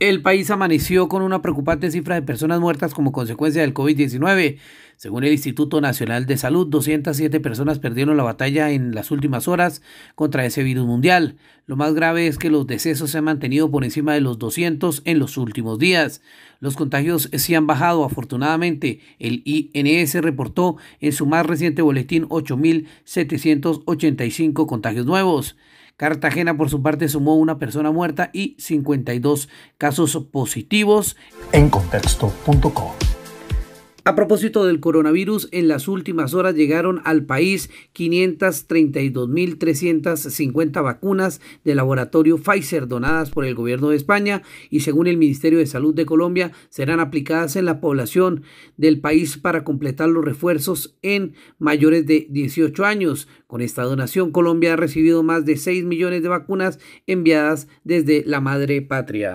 El país amaneció con una preocupante cifra de personas muertas como consecuencia del COVID-19. Según el Instituto Nacional de Salud, 207 personas perdieron la batalla en las últimas horas contra ese virus mundial. Lo más grave es que los decesos se han mantenido por encima de los 200 en los últimos días. Los contagios sí han bajado, afortunadamente. El INS reportó en su más reciente boletín 8.785 contagios nuevos. Cartagena, por su parte, sumó una persona muerta y 52 casos positivos. En contexto.com. A propósito del coronavirus, en las últimas horas llegaron al país 532.350 vacunas de laboratorio Pfizer donadas por el gobierno de España y según el Ministerio de Salud de Colombia serán aplicadas en la población del país para completar los refuerzos en mayores de 18 años. Con esta donación, Colombia ha recibido más de 6 millones de vacunas enviadas desde la madre patria.